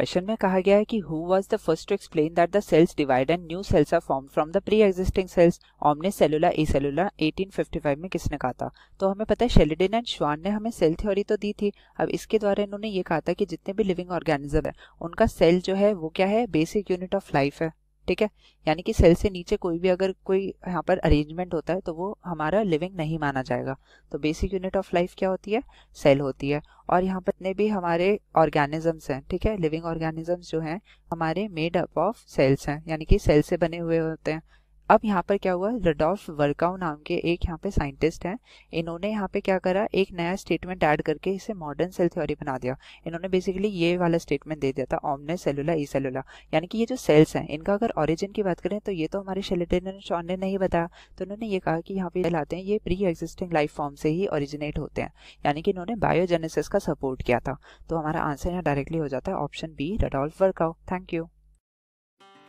question में कहा गया है कि who was the first to explain that the cells divide and new cells are form from the pre existing cells ऑमने सेलुलर ए सेलुलर फाइव में किसने कहा था तो हमें पता है शेलिडिन एंड श्वान ने हमें सेल थ्योरी तो दी थी अब इसके द्वारा इन्होंने ये कहा था कि जितने भी लिविंग ऑर्गेनिज्म है उनका सेल जो है वो क्या है बेसिक यूनिट ऑफ लाइफ है ठीक है यानी कि सेल से नीचे कोई भी अगर कोई यहाँ पर अरेंजमेंट होता है तो वो हमारा लिविंग नहीं माना जाएगा तो बेसिक यूनिट ऑफ लाइफ क्या होती है सेल होती है और यहाँ पर इतने भी हमारे ऑर्गेनिजम्स हैं ठीक है लिविंग ऑर्गेनिजम्स जो हैं हमारे मेड अप ऑफ सेल्स हैं यानी कि सेल से बने हुए होते हैं अब यहाँ पर क्या हुआ रडोल्फ वर्काउ नाम के एक यहाँ पे साइंटिस्ट हैं इन्होंने यहाँ पे क्या करा एक नया स्टेटमेंट ऐड करके इसे मॉडर्न सेल थ्योरी बना दिया इन्होंने बेसिकली ये वाला स्टेटमेंट दे दिया था ऑमने सेलुला ई सेलुला यानी कि ये जो सेल्स हैं इनका अगर ऑरिजिन की बात करें तो ये तो हमारे शेलेटेन शॉन ने नहीं बताया तो उन्होंने ये कहा कि यहाँ पे चलाते आते हैं ये प्री एग्जिस्टिंग लाइफ फॉर्म से ही ऑरिजिनेट होते हैं यानी कि इन्होंने बायोजेनेसिस का सपोर्ट किया था तो हमारा आंसर यहाँ डायरेक्टली हो जाता है option B Rudolf Virchow thank you